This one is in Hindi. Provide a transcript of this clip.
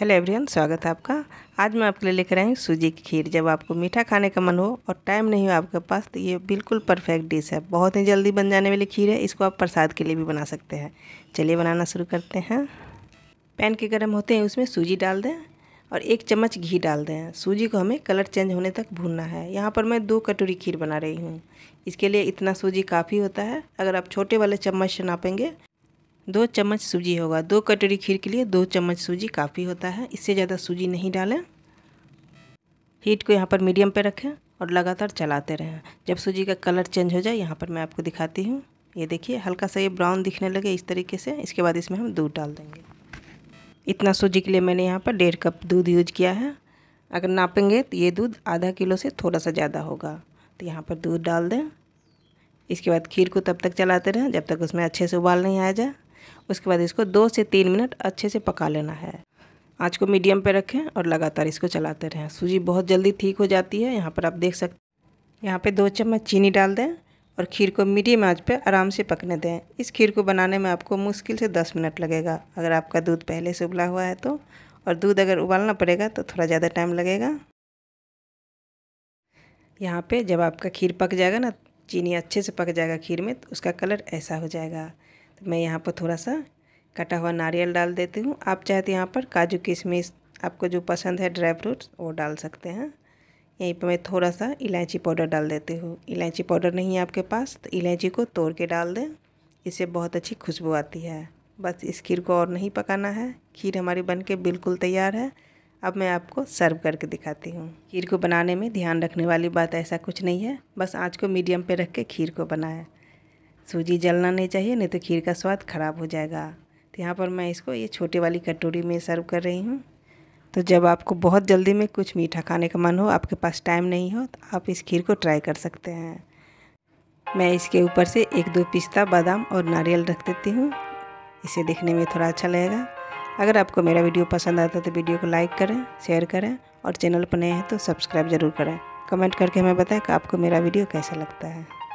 हेलो एवरीवन स्वागत है आपका आज मैं आपके लिए लेकर आई हूँ सूजी की खीर जब आपको मीठा खाने का मन हो और टाइम नहीं हो आपके पास तो ये बिल्कुल परफेक्ट डिश है बहुत ही जल्दी बन जाने वाली खीर है इसको आप प्रसाद के लिए भी बना सकते हैं चलिए बनाना शुरू करते हैं पैन के गर्म होते हैं उसमें सूजी डाल दें और एक चम्मच घी डाल दें सूजी को हमें कलर चेंज होने तक भूनना है यहाँ पर मैं दो कटोरी खीर बना रही हूँ इसके लिए इतना सूजी काफ़ी होता है अगर आप छोटे वाले चम्मच से नापेंगे दो चम्मच सूजी होगा दो कटोरी खीर के लिए दो चम्मच सूजी काफ़ी होता है इससे ज़्यादा सूजी नहीं डालें हीट को यहाँ पर मीडियम पर रखें और लगातार चलाते रहें जब सूजी का कलर चेंज हो जाए यहाँ पर मैं आपको दिखाती हूँ ये देखिए हल्का सा ये ब्राउन दिखने लगे इस तरीके से इसके बाद इसमें हम दूध डाल देंगे इतना सूजी के लिए मैंने यहाँ पर डेढ़ कप दूध यूज किया है अगर नापेंगे तो ये दूध आधा किलो से थोड़ा सा ज़्यादा होगा तो यहाँ पर दूध डाल दें इसके बाद खीर को तब तक चलाते रहें जब तक उसमें अच्छे से उबाल नहीं आ जाए उसके बाद इसको दो से तीन मिनट अच्छे से पका लेना है आँच को मीडियम पे रखें और लगातार इसको चलाते रहें सूजी बहुत जल्दी ठीक हो जाती है यहाँ पर आप देख सकते यहाँ पे दो चम्मच चीनी डाल दें और खीर को मीडियम आंच पे आराम से पकने दें इस खीर को बनाने में आपको मुश्किल से दस मिनट लगेगा अगर आपका दूध पहले से उबला हुआ है तो और दूध अगर उबालना पड़ेगा तो थोड़ा ज़्यादा टाइम लगेगा यहाँ पर जब आपका खीर पक जाएगा ना चीनी अच्छे से पक जाएगा खीर में तो उसका कलर ऐसा हो जाएगा तो मैं यहाँ पर थोड़ा सा कटा हुआ नारियल डाल देती हूँ आप चाहे तो यहाँ पर काजू किशमिश आपको जो पसंद है ड्राई फ्रूट्स वो डाल सकते हैं यहीं पर मैं थोड़ा सा इलायची पाउडर डाल देती हूँ इलायची पाउडर नहीं है आपके पास तो इलायची को तोड़ के डाल दें इससे बहुत अच्छी खुशबू आती है बस इस खीर को और नहीं पकाना है खीर हमारी बन के बिल्कुल तैयार है अब मैं आपको सर्व करके दिखाती हूँ खीर को बनाने में ध्यान रखने वाली बात ऐसा कुछ नहीं है बस आँच को मीडियम पर रख के खीर को बनाया सूजी जलना नहीं चाहिए नहीं तो खीर का स्वाद ख़राब हो जाएगा तो यहाँ पर मैं इसको ये छोटे वाली कटोरी में सर्व कर रही हूँ तो जब आपको बहुत जल्दी में कुछ मीठा खाने का मन हो आपके पास टाइम नहीं हो तो आप इस खीर को ट्राई कर सकते हैं मैं इसके ऊपर से एक दो पिस्ता बादाम और नारियल रख देती हूँ इसे देखने में थोड़ा अच्छा लगेगा अगर आपको मेरा वीडियो पसंद आता है तो वीडियो को लाइक करें शेयर करें और चैनल पर नए हैं तो सब्सक्राइब ज़रूर करें कमेंट करके हमें बताएं कि आपको मेरा वीडियो कैसा लगता है